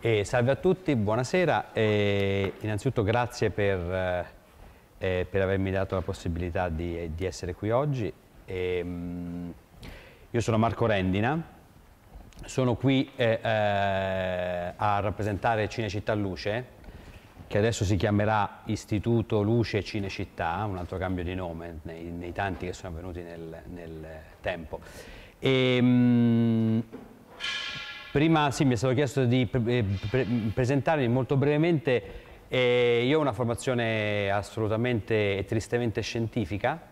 E salve a tutti, buonasera e innanzitutto grazie per, eh, eh, per avermi dato la possibilità di, di essere qui oggi. E, ehm, io sono Marco Rendina, sono qui eh, eh, a rappresentare Cinecittà Luce, che adesso si chiamerà Istituto Luce Cinecittà, un altro cambio di nome nei, nei tanti che sono venuti nel, nel tempo. E, ehm, mh, Prima sì, mi è stato chiesto di pre eh, pre presentarmi molto brevemente. Eh, io ho una formazione assolutamente e tristemente scientifica.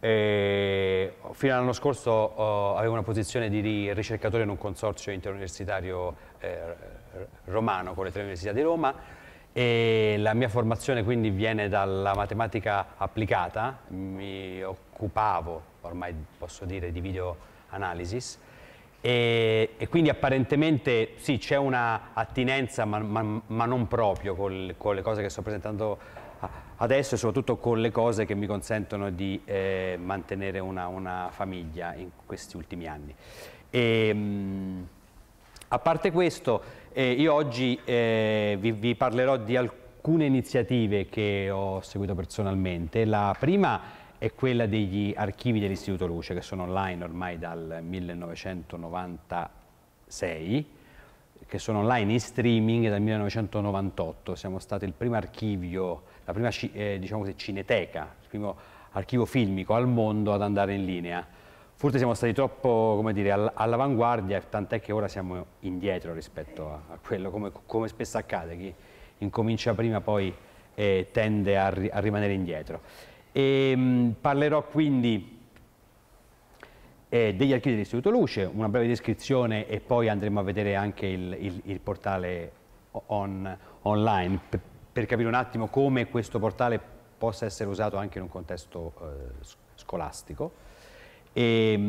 Eh, fino all'anno scorso oh, avevo una posizione di ricercatore in un consorzio interuniversitario eh, romano con le tre università di Roma e la mia formazione quindi viene dalla matematica applicata, mi occupavo ormai posso dire di video analysis e, e, quindi apparentemente sì, c'è una attinenza, ma, ma, ma non proprio col, con le cose che sto presentando adesso e soprattutto con le cose che mi consentono di eh, mantenere una, una, famiglia in questi ultimi anni. E, ehm, mh, a parte questo, eh, io oggi eh, vi, vi parlerò di alcune iniziative che ho seguito personalmente. La prima è è quella degli archivi dell'Istituto Luce, che sono online ormai dal 1996, che sono online in streaming dal 1998. Siamo stati il primo archivio, la prima eh, diciamo così, cineteca, il primo archivio filmico al mondo ad andare in linea. Forse siamo stati troppo dire, all'avanguardia, tant'è che ora siamo indietro rispetto a, quello, come, come spesso accade, chi incomincia prima poi eh, tende a, ri a rimanere indietro. E, ehm, mh, parlerò quindi eh, degli archivi dell'Istituto Luce, una breve descrizione e poi andremo a vedere anche il, il, il portale on, online per, per, capire un attimo come questo portale possa essere usato anche in un contesto eh, scolastico. E, ehm,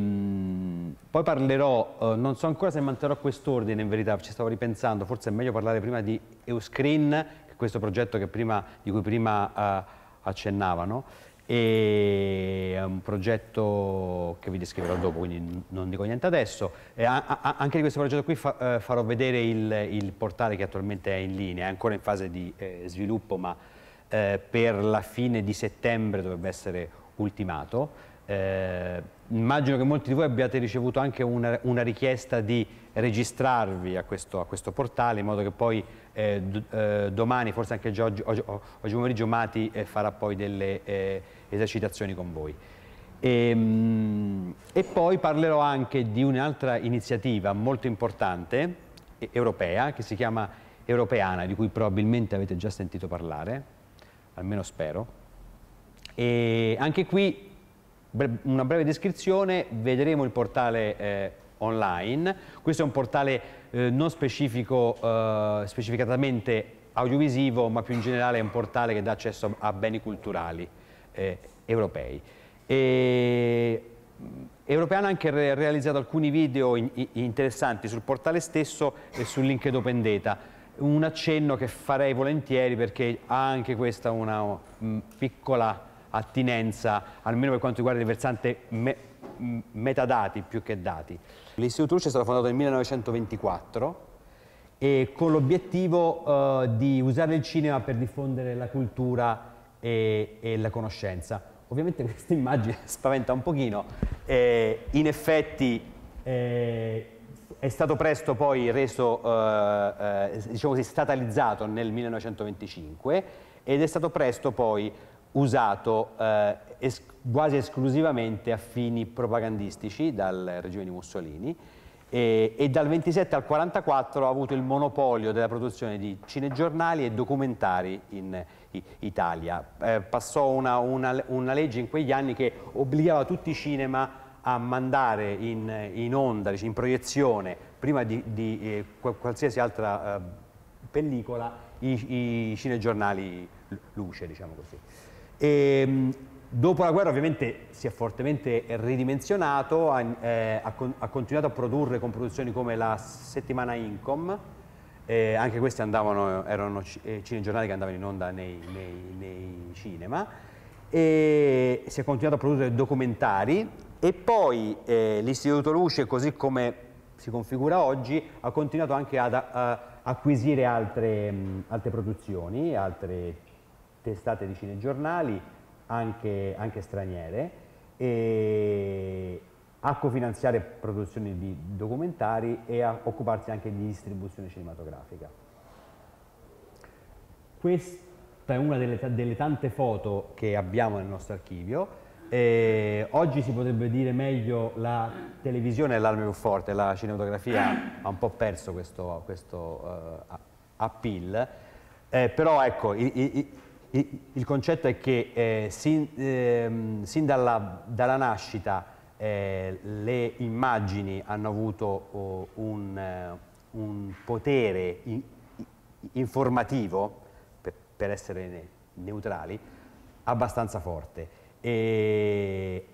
mh, poi parlerò, eh, non so ancora se manterrò quest'ordine in verità, ci stavo ripensando, forse è meglio parlare prima di Euscreen, questo progetto prima, di cui prima eh, accennavano, e è un progetto che vi descriverò dopo, quindi non dico niente adesso. A, a, anche di questo progetto qui fa, eh, farò vedere il, il, portale che attualmente è in linea, è ancora in fase di eh, sviluppo, ma eh, per la fine di settembre dovrebbe essere ultimato. Eh, immagino che molti di voi abbiate ricevuto anche una, una richiesta di registrarvi a questo, a questo portale in modo che poi eh, eh, domani, forse anche oggi, oggi, oggi pomeriggio, Mati eh, farà poi delle eh, esercitazioni con voi. E, ehm, mh, e, poi parlerò anche di un'altra iniziativa molto importante, europea, che si chiama Europeana, di cui probabilmente avete già sentito parlare, almeno spero. E anche qui bre una breve descrizione, vedremo il portale eh, online. Questo è un portale eh, non specifico, eh, specificatamente audiovisivo, ma più in generale è un portale che dà accesso a beni culturali eh, europei. E... Mm, Europeana ha anche realizzato alcuni video in interessanti sul portale stesso e sul link Open Data. Un accenno che farei volentieri perché ha anche questa una mm, piccola attinenza, almeno per quanto riguarda il versante me metadati più che dati. L'Istituto Luce è stato fondato nel 1924 e con l'obiettivo eh, di usare il cinema per diffondere la cultura e, e la conoscenza. Ovviamente questa immagine spaventa un pochino, eh, in effetti eh, è stato presto poi reso, eh, eh, diciamo così, statalizzato nel 1925 ed è stato presto poi usato eh, quasi esclusivamente a fini propagandistici dal regime di Mussolini e, e dal 27 al 44 ha avuto il monopolio della produzione di cinegiornali e documentari in Italia. Eh, passò una, una, una legge in quegli anni che obbligava tutti i cinema a mandare in, in, onda, in proiezione, prima di, di eh, qualsiasi altra eh, pellicola, i, i, cinegiornali luce, diciamo così. E, ehm, Dopo la guerra ovviamente si è fortemente ridimensionato, ha, eh, ha, con, ha, continuato a produrre con produzioni come la Settimana Incom, eh, anche queste andavano, erano eh, cinegiornali che andavano in onda nei, nei, nei, cinema, e si è continuato a produrre documentari e poi eh, l'Istituto Luce, così come si configura oggi, ha continuato anche ad a, acquisire altre, mh, altre produzioni, altre testate di cinegiornali, anche, anche straniere e a cofinanziare produzioni di documentari e a occuparsi anche di distribuzione cinematografica. Questa è una delle, delle tante foto che abbiamo nel nostro archivio. E oggi si potrebbe dire meglio la televisione è l'arma più forte, la cinematografia ha un po' perso questo, questo uh, appeal, eh, però ecco, i, i, il concetto è che eh, sin, ehm, sin dalla, dalla nascita eh, le immagini hanno avuto oh, un, eh, un, potere in, informativo, per, per essere ne, neutrali, abbastanza forte. E,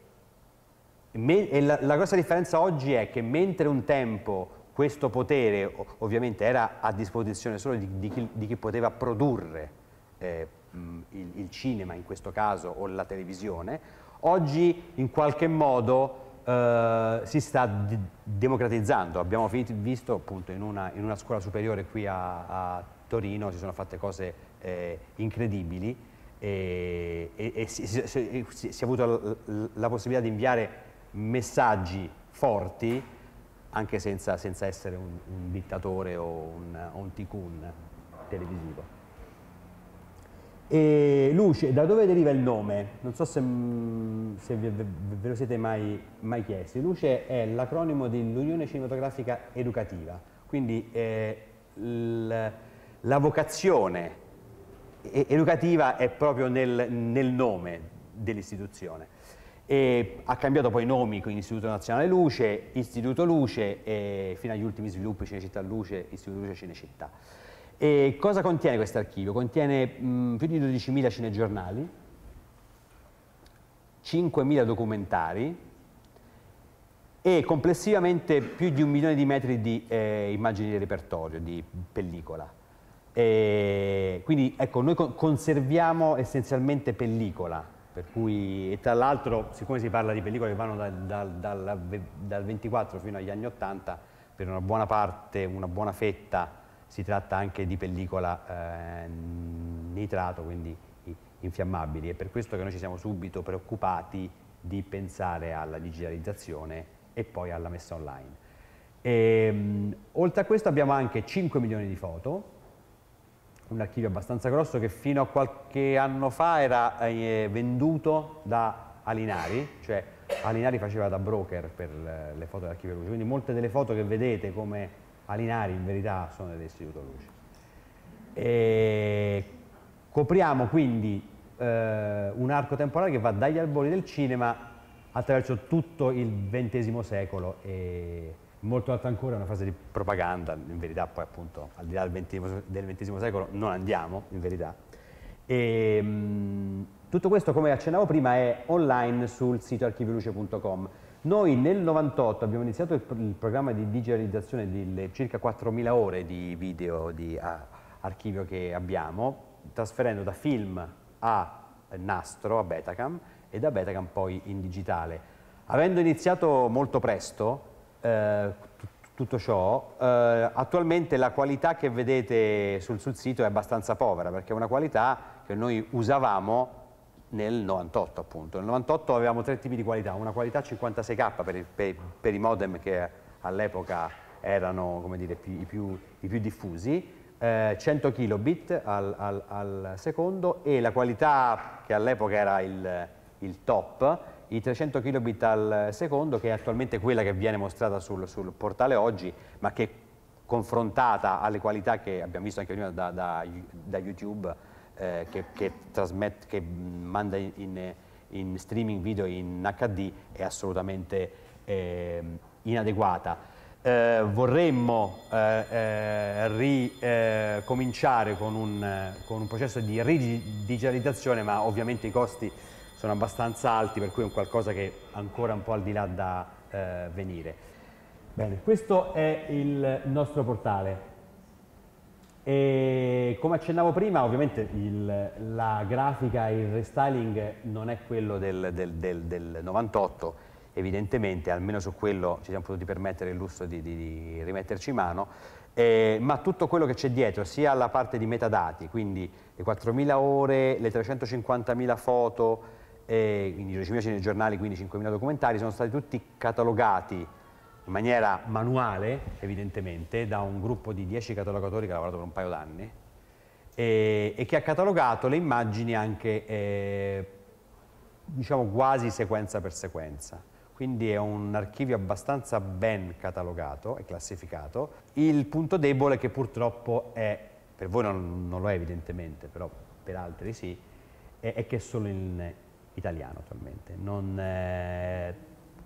me, e la, la grossa differenza oggi è che mentre un tempo questo potere ovviamente era a disposizione solo di, di, chi, di chi, poteva produrre eh, mh, il, il, cinema in questo caso o la televisione, oggi in qualche modo eh, si sta democratizzando. Abbiamo finito, visto appunto in una, in una, scuola superiore qui a, a Torino si sono fatte cose eh, incredibili e, e, e si, si, si, si, è avuto la, la possibilità di inviare messaggi forti anche senza, senza essere un, un, dittatore o un, un ticun televisivo. E Luce, da dove deriva il nome? Non so se, mm, se ve, ve, lo siete mai, mai, chiesti. Luce è l'acronimo dell'Unione Cinematografica Educativa, quindi eh, la vocazione educativa è proprio nel, nel nome dell'istituzione. ha cambiato poi nomi, quindi Istituto Nazionale Luce, Istituto Luce, e fino agli ultimi sviluppi Cinecittà Luce, Istituto Luce Cinecittà. E cosa contiene questo archivio? Contiene mh, più di 12.000 cinegiornali, 5.000 documentari e complessivamente più di un milione di metri di eh, immagini di repertorio, di pellicola. E quindi ecco, noi conserviamo essenzialmente pellicola, per cui, e tra l'altro siccome si parla di pellicole che vanno da, da, dal, dal 24 fino agli anni 80, per una buona parte, una buona fetta si tratta anche di pellicola eh, nitrato, quindi infiammabili. È per questo che noi ci siamo subito preoccupati di pensare alla digitalizzazione e poi alla messa online. E, ehm, mh, oltre a questo abbiamo anche 5 milioni di foto, un archivio abbastanza grosso che fino a qualche anno fa era eh, venduto da Alinari, cioè Alinari faceva da broker per eh, le foto dell'archivio Luce, quindi molte delle foto che vedete come a in verità sono dell'Istituto Luce. E copriamo quindi eh, un arco temporale che va dagli albori del cinema attraverso tutto il XX secolo e molto alto ancora è una fase di propaganda, in verità poi appunto al di là del XX, del XX secolo non andiamo, in verità. E, ehm, mh, tutto questo, come accennavo prima, è online sul sito archiviluce.com. Noi nel 98 abbiamo iniziato il, il programma di digitalizzazione di circa 4.000 ore di video di a, archivio che abbiamo, trasferendo da film a nastro, a Betacam, e da Betacam poi in digitale. Avendo iniziato molto presto eh, tutto ciò, eh, attualmente la qualità che vedete sul, sul sito è abbastanza povera, perché è una qualità che noi usavamo nel 98 appunto. Nel 98 avevamo tre tipi di qualità, una qualità 56k per, il, per, per i modem che all'epoca erano dire, più, i, più, i, più, diffusi, eh, 100 kilobit al, al, al, secondo e la qualità che all'epoca era il, il, top, i 300 kilobit al secondo che è attualmente quella che viene mostrata sul, sul portale oggi ma che confrontata alle qualità che abbiamo visto anche prima da, da, da YouTube eh, che, che, trasmette, che manda in, in, streaming video in HD è assolutamente eh, inadeguata. Eh, vorremmo eh, eh, ricominciare con un, con un processo di ridigitalizzazione, ma ovviamente i costi sono abbastanza alti, per cui è un qualcosa che è ancora un po' al di là da venire. Bene, questo è il nostro portale. E come accennavo prima, ovviamente il, la grafica e il restyling non è quello del, del, del, del, 98, evidentemente, almeno su quello ci siamo potuti permettere il lusso di, di, di rimetterci mano, eh, ma tutto quello che c'è dietro, sia la parte di metadati, quindi le 4.000 ore, le 350.000 foto, eh, quindi 10.000 giornali, quindi 5.000 documentari, sono stati tutti catalogati in maniera manuale, evidentemente, da un gruppo di 10 catalogatori che ha lavorato per un paio d'anni e, e, che ha catalogato le immagini anche, eh, diciamo, quasi sequenza per sequenza. Quindi è un archivio abbastanza ben catalogato e classificato. Il punto debole che purtroppo è, per voi non, non lo è evidentemente, però per altri sì, è, è che è solo in italiano attualmente. Non, eh,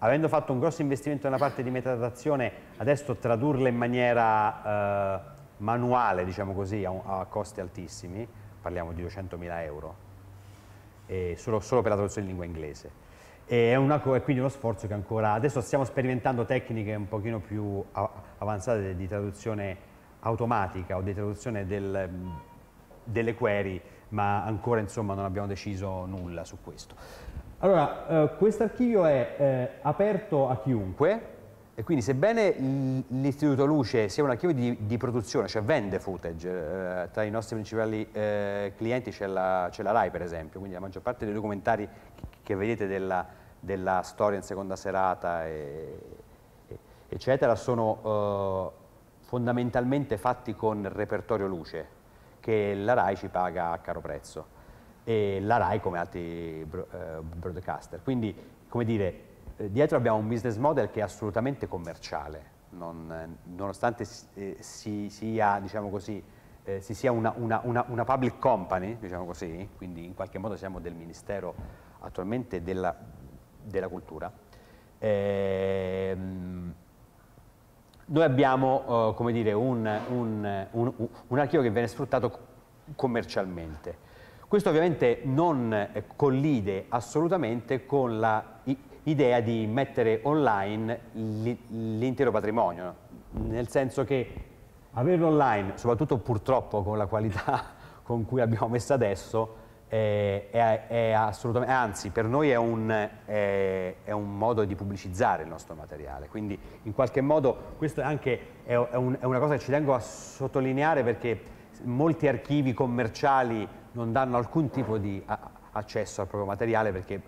avendo fatto un grosso investimento nella parte di metadatazione, adesso tradurla in maniera eh, manuale, diciamo così, a, a, costi altissimi, parliamo di 200.000 euro, solo, solo, per la traduzione in lingua inglese. E è, una, è, quindi uno sforzo che ancora... Adesso stiamo sperimentando tecniche un pochino più avanzate di traduzione automatica o di traduzione del, delle query, ma ancora insomma non abbiamo deciso nulla su questo. Allora, eh, questo archivio è eh, aperto a chiunque. E quindi sebbene l'Istituto Luce sia un archivio di, di produzione, cioè vende footage, eh, tra i nostri principali eh, clienti c'è la, la, RAI per esempio, quindi la maggior parte dei documentari che, vedete della, della, storia in seconda serata, e, e, eccetera, sono eh, fondamentalmente fatti con repertorio luce, che la RAI ci paga a caro prezzo e la RAI come altri eh, broadcaster. Quindi, come dire, eh, dietro abbiamo un business model che è assolutamente commerciale, non, eh, nonostante si, sia, diciamo così, eh, si sia una, una, una, una, public company, diciamo così, quindi in qualche modo siamo del Ministero attualmente della, della Cultura, eh, noi abbiamo eh, dire, un, un, un, un, archivio che viene sfruttato commercialmente. Questo ovviamente non eh, collide assolutamente con l'idea di mettere online l'intero patrimonio, nel senso che averlo online, soprattutto purtroppo con la qualità con cui abbiamo messo adesso, è, è, è, assolutamente, anzi per noi è un, è un, modo di pubblicizzare il nostro materiale, quindi in qualche modo questa anche un, è, una cosa che ci tengo a sottolineare perché molti archivi commerciali non danno alcun tipo di accesso al proprio materiale perché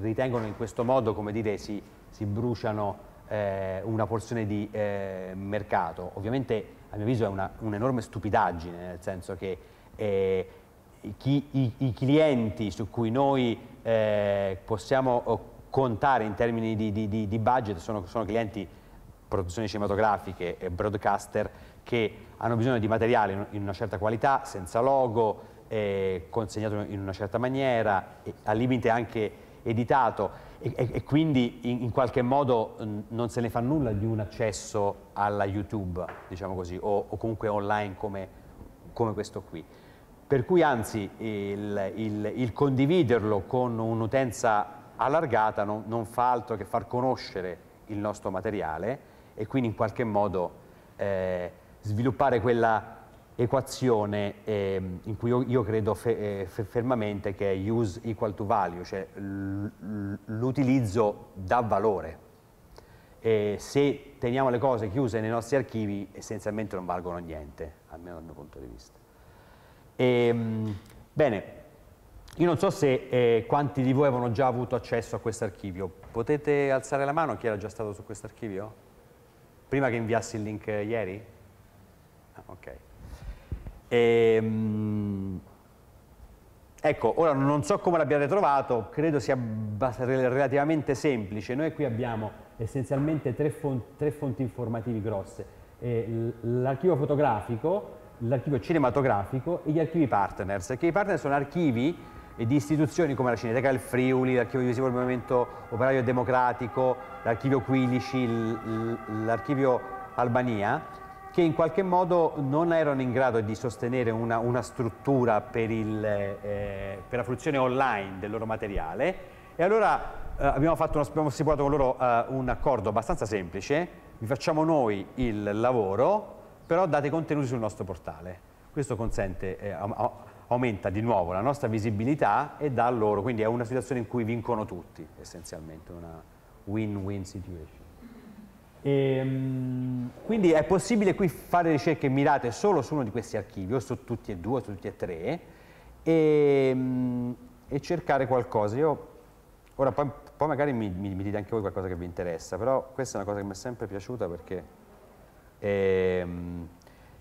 ritengono in questo modo, come dire, si, si bruciano eh, una porzione di eh, mercato. Ovviamente, a mio avviso, è un'enorme stupidaggine, nel senso che eh, chi, i, i, clienti su cui noi eh, possiamo eh, contare in termini di, di, di budget sono, sono clienti produzioni cinematografiche e broadcaster che hanno bisogno di materiale in una certa qualità, senza logo, eh, consegnato in una certa maniera, e, al limite anche editato e, e, e quindi in, in, qualche modo non se ne fa nulla di un accesso alla YouTube, diciamo così, o, o comunque online come, come questo qui. Per cui anzi il, il, il condividerlo con un'utenza allargata non, non, fa altro che far conoscere il nostro materiale e quindi in qualche modo eh, sviluppare quella equazione eh, in cui io, io credo fe, eh, fe, fermamente che è use equal to value, cioè l'utilizzo dà valore. E se teniamo le cose chiuse nei nostri archivi essenzialmente non valgono niente, almeno dal mio punto di vista. E, ehm, bene, io non so se eh, quanti di voi avevano già avuto accesso a questo archivio. Potete alzare la mano chi era già stato su questo archivio? Prima che inviassi il link ieri? Ah, ok. E, ehm, ecco, ora non so come l'abbiate trovato, credo sia relativamente semplice. Noi qui abbiamo essenzialmente tre, fonti, tre fonti informativi grosse. Eh, l'archivio fotografico, l'archivio cinematografico e gli archivi partners, che i partners sono archivi di istituzioni come la Cineteca del Friuli, l'Archivio Divisivo del Movimento Operaio Democratico, l'Archivio Quilici, l'Archivio Albania, che in qualche modo non erano in grado di sostenere una, una struttura per, il, eh, per, la fruizione online del loro materiale e allora eh, abbiamo, uno, abbiamo, stipulato con loro eh, un accordo abbastanza semplice, vi facciamo noi il lavoro, però date contenuti sul nostro portale. Questo consente, eh, aumenta di nuovo la nostra visibilità e dà loro, quindi è una situazione in cui vincono tutti essenzialmente, una win-win situation. E, ehm, quindi è possibile qui fare ricerche mirate solo su uno di questi archivi, o su tutti e due, o su tutti e tre, e, ehm, e cercare qualcosa. Io, ora poi, poi magari mi, mi, mi, dite anche voi qualcosa che vi interessa, però questa è una cosa che mi è sempre piaciuta perché eh,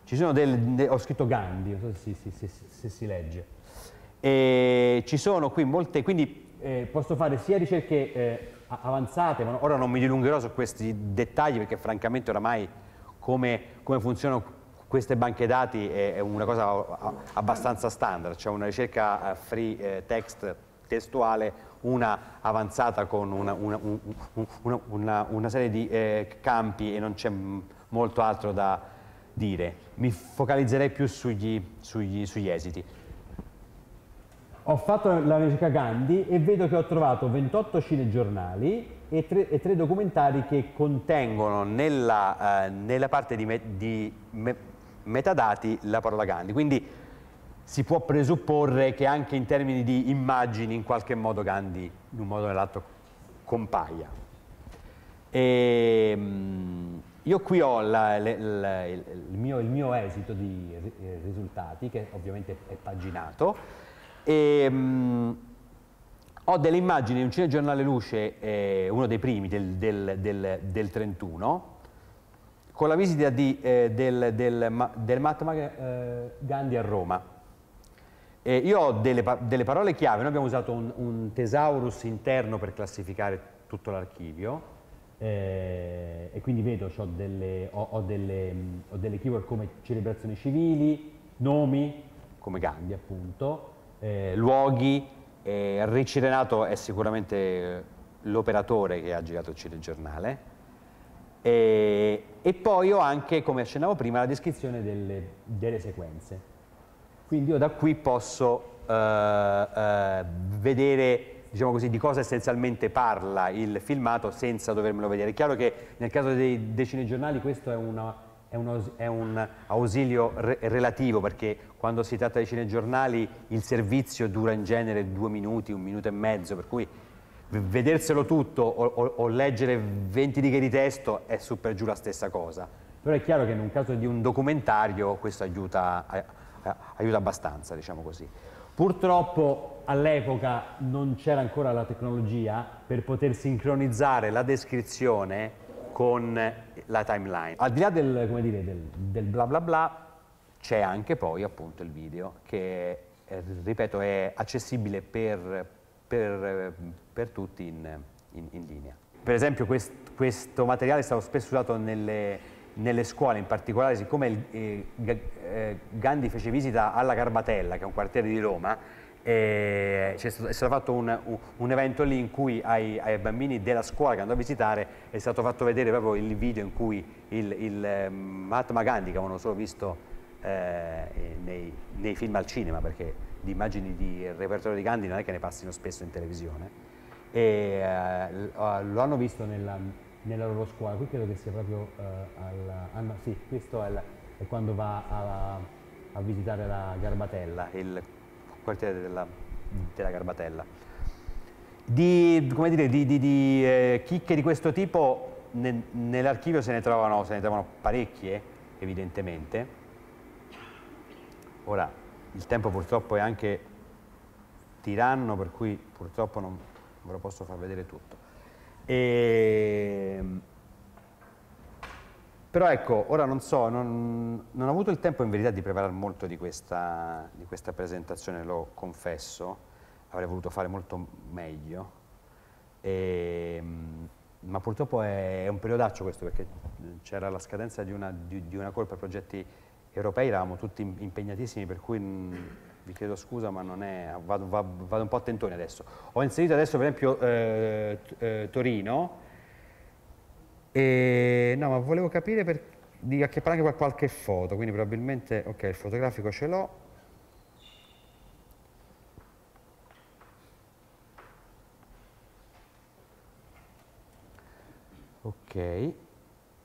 ci sono del, de, ho scritto Gandhi, non so se, se, se, se si legge, e ci sono qui molte, quindi eh, posso fare sia ricerche... Eh, avanzate. ora non mi dilungherò su questi dettagli perché francamente oramai come, come funzionano queste banche dati è, una cosa abbastanza standard, cioè una ricerca eh, free eh, text testuale, una avanzata con una, una, una, una serie di eh, campi e non c'è molto altro da dire. Mi focalizzerei più sugli, sugli, sugli esiti ho fatto la ricerca Gandhi e vedo che ho trovato 28 cinegiornali e tre, e tre documentari che contengono nella, eh, nella parte di, me, di me, metadati la parola Gandhi. Quindi si può presupporre che anche in termini di immagini in qualche modo Gandhi in un modo o nell'altro compaia. E, ehm, io qui ho la, le, la, il, mio, il mio esito di eh, risultati, che ovviamente è paginato, e, ehm, mh, ho delle immagini di un cinegiornale Luce, eh, uno dei primi del, del, del, del, 31, con la visita di, eh, del, del, Mahatma eh, Gandhi a Roma. E io ho delle, delle, parole chiave, noi abbiamo usato un, un tesaurus interno per classificare tutto l'archivio eh, e quindi vedo, ho delle, ho, ho, delle, ho delle keyword come celebrazioni civili, nomi, come Gandhi appunto, eh, luoghi. Eh, Ricci Renato è sicuramente l'operatore che ha girato il cinegiornale. E, e, poi ho anche, come accennavo prima, la descrizione delle, delle sequenze. Quindi io da qui posso eh, eh, vedere diciamo così, di cosa essenzialmente parla il filmato senza dovermelo vedere. È chiaro che nel caso dei, dei cinegiornali questo è una è un, è un ausilio re relativo perché quando si tratta di cinegiornali il servizio dura in genere due minuti, un minuto e mezzo, per cui vederselo tutto o, o, o leggere 20 righe di testo è su per giù la stessa cosa. Però è chiaro che in un caso di un documentario questo aiuta, aiuta abbastanza, diciamo così. Purtroppo all'epoca non c'era ancora la tecnologia per poter sincronizzare la descrizione con la timeline. Al di là del, dire, del, del bla bla bla, c'è anche poi appunto il video che, eh, ripeto, è accessibile per, per, per tutti in, in, in, linea. Per esempio quest, questo materiale è stato spesso usato nelle, nelle scuole, in particolare siccome il, eh, eh Gandhi fece visita alla Garbatella, che è un quartiere di Roma, e è stato fatto un, un, evento lì in cui ai, ai, bambini della scuola che andò a visitare è stato fatto vedere proprio il video in cui il, il ehm, Mahatma Gandhi, che avevano solo visto eh, nei, nei, film al cinema, perché di immagini di repertorio di Gandhi non è che ne passino spesso in televisione, e, eh, ah, lo hanno visto nella, nella, loro scuola. Qui credo che sia proprio eh, al, ah, no, sì, questo è, la, è quando va a, a visitare la Garbatella, il quartiere della, della Garbatella. Di, dire, di, di, di eh, chicche di questo tipo ne, nell'archivio se ne, trovano, se ne trovano parecchie, evidentemente. Ora, il tempo purtroppo è anche tiranno, per cui purtroppo non ve lo posso far vedere tutto. E, ehm, però ecco, ora non so, non, non, ho avuto il tempo in verità di preparare molto di questa, di questa presentazione, lo confesso, avrei voluto fare molto meglio, e, ehm, ma purtroppo è, un periodaccio questo perché c'era la scadenza di una, di, di una call per progetti europei, eravamo tutti impegnatissimi per cui vi chiedo scusa ma non è, vado, vado un po' a tentoni adesso. Ho inserito adesso per esempio eh, eh, Torino, e, no, ma volevo capire per, di acchiappare anche qualche foto, quindi probabilmente, ok, il fotografico ce l'ho. Ok,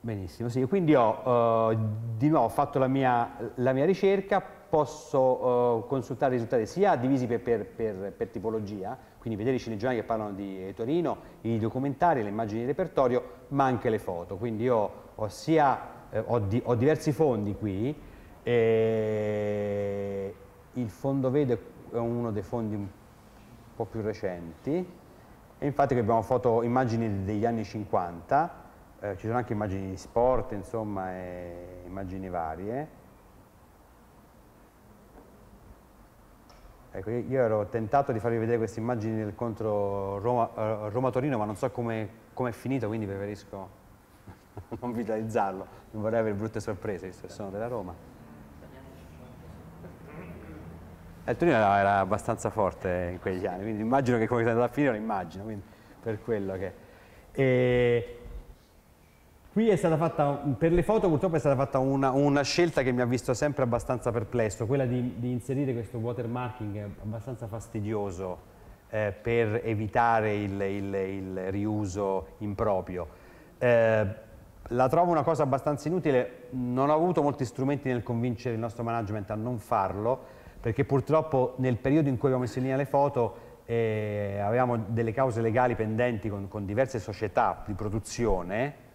benissimo, sì, quindi ho uh, di nuovo fatto la mia, la mia ricerca, posso uh, consultare i risultati sia divisi per, per, per, per tipologia, quindi vedere i cinegiani che parlano di eh, Torino, i documentari, le immagini di repertorio, ma anche le foto. Quindi io ho, sia, eh, ho, di, ho diversi fondi qui, eh, il fondo Vede è uno dei fondi un po' più recenti, e infatti abbiamo foto, immagini degli anni 50, eh, ci sono anche immagini di sport, insomma, immagini varie. Ecco, io ero tentato di farvi vedere queste immagini del contro eh, Roma-Torino, Roma ma non so come com è finito, quindi preferisco non vitalizzarlo. Non vorrei avere brutte sorprese, visto che sono della Roma. Eh, il Torino era, era, abbastanza forte in quegli anni, quindi immagino che come è andata a finire lo immagino, quindi per quello che... E Qui è stata fatta, per le foto purtroppo è stata fatta una, una scelta che mi ha visto sempre abbastanza perplesso, quella di, di inserire questo watermarking abbastanza fastidioso eh, per evitare il, il, il riuso improprio. Eh, la trovo una cosa abbastanza inutile, non ho avuto molti strumenti nel convincere il nostro management a non farlo, perché purtroppo nel periodo in cui abbiamo messo in linea le foto eh, avevamo delle cause legali pendenti con, con diverse società di produzione,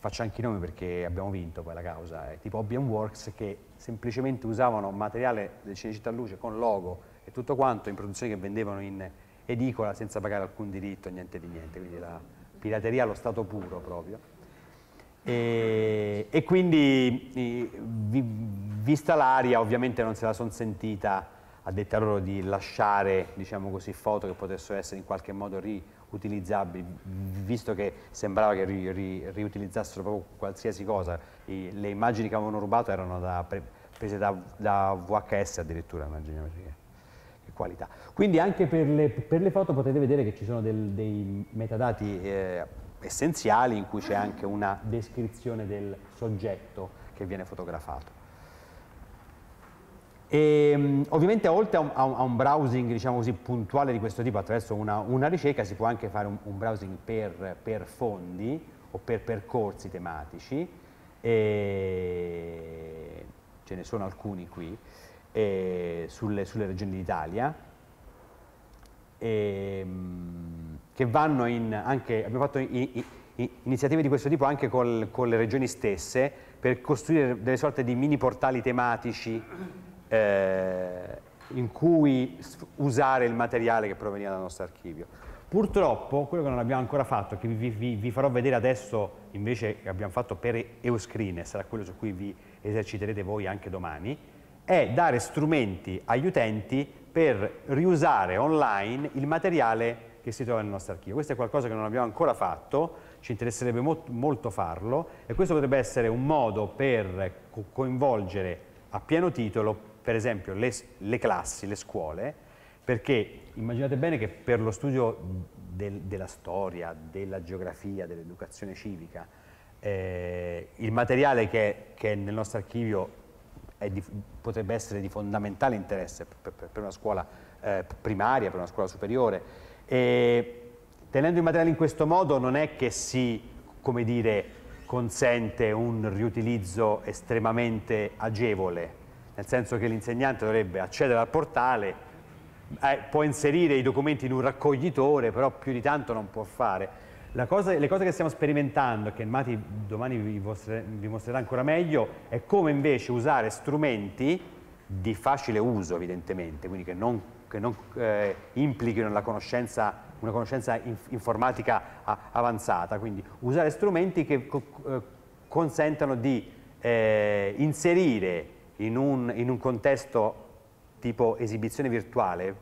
faccio anche i nomi perché abbiamo vinto poi la causa, eh, tipo Obbion Works che semplicemente usavano materiale del Cinecittà Luce con logo e tutto quanto in produzioni che vendevano in edicola senza pagare alcun diritto, niente di niente, quindi la pirateria allo stato puro proprio. E, e quindi vi, vista l'aria ovviamente non se la sono sentita a detta loro di lasciare diciamo così, foto che potessero essere in qualche modo ri utilizzabili, visto che sembrava che ri, ri, riutilizzassero proprio qualsiasi cosa, I, le immagini che avevano rubato erano da, pre, prese da, da, VHS addirittura, immaginiamoci che, che, qualità. Quindi anche per le, per le, foto potete vedere che ci sono del, dei metadati eh, essenziali in cui c'è anche una descrizione del soggetto che viene fotografato. E, ehm, ovviamente oltre a un, a un browsing diciamo così, puntuale di questo tipo attraverso una, una ricerca si può anche fare un, un browsing per, per, fondi o per percorsi tematici, e, ehm, ce ne sono alcuni qui, e, ehm, sulle, sulle, regioni d'Italia, che vanno in, anche, abbiamo fatto in, in, iniziative di questo tipo anche col, con le regioni stesse per costruire delle sorte di mini portali tematici eh, in cui usare il materiale che proveniva dal nostro archivio. Purtroppo quello che non abbiamo ancora fatto, che vi, vi, vi farò vedere adesso invece che abbiamo fatto per Eoscreen, e sarà quello su cui vi eserciterete voi anche domani, è dare strumenti agli utenti per riusare online il materiale che si trova nel nostro archivio. Questo è qualcosa che non abbiamo ancora fatto, ci interesserebbe mo molto farlo e questo potrebbe essere un modo per co coinvolgere a pieno titolo per esempio le, le classi, le scuole, perché immaginate bene che per lo studio del, della storia, della geografia, dell'educazione civica, eh, il materiale che, che, nel nostro archivio di, potrebbe essere di fondamentale interesse per, per, per una scuola eh, primaria, per una scuola superiore, e tenendo il materiale in questo modo non è che si, come dire, consente un riutilizzo estremamente agevole, nel senso che l'insegnante dovrebbe accedere al portale, eh, può inserire i documenti in un raccoglitore, però più di tanto non può fare. Cosa, le cose che stiamo sperimentando, che Mati domani vi, vostre, vi mostrerà ancora meglio, è come invece usare strumenti di facile uso evidentemente, quindi che non, che non eh, implichino conoscenza, una conoscenza inf informatica avanzata, quindi usare strumenti che co eh, consentano di eh, inserire in un, in un contesto tipo esibizione virtuale,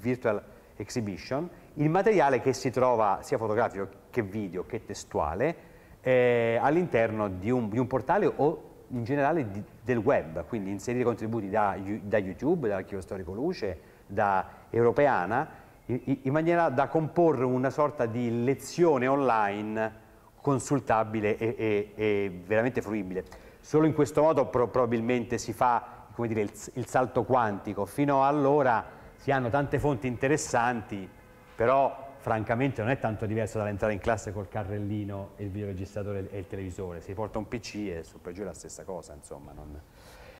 virtual exhibition, il materiale che si trova sia fotografico che video che testuale eh, all'interno di, di un, portale o in generale di, del web, quindi inserire contributi da, da YouTube, dall'Archivio Storico Luce, da Europeana, in, in, maniera da comporre una sorta di lezione online consultabile e, e, e veramente fruibile. Solo in questo modo pro probabilmente si fa dire, il, il salto quantico. Fino allora si hanno tante fonti interessanti, però francamente non è tanto diverso dall'entrare in classe col carrellino, il videoregistratore e il televisore, si porta un PC e su per giù è la stessa cosa, insomma. Non...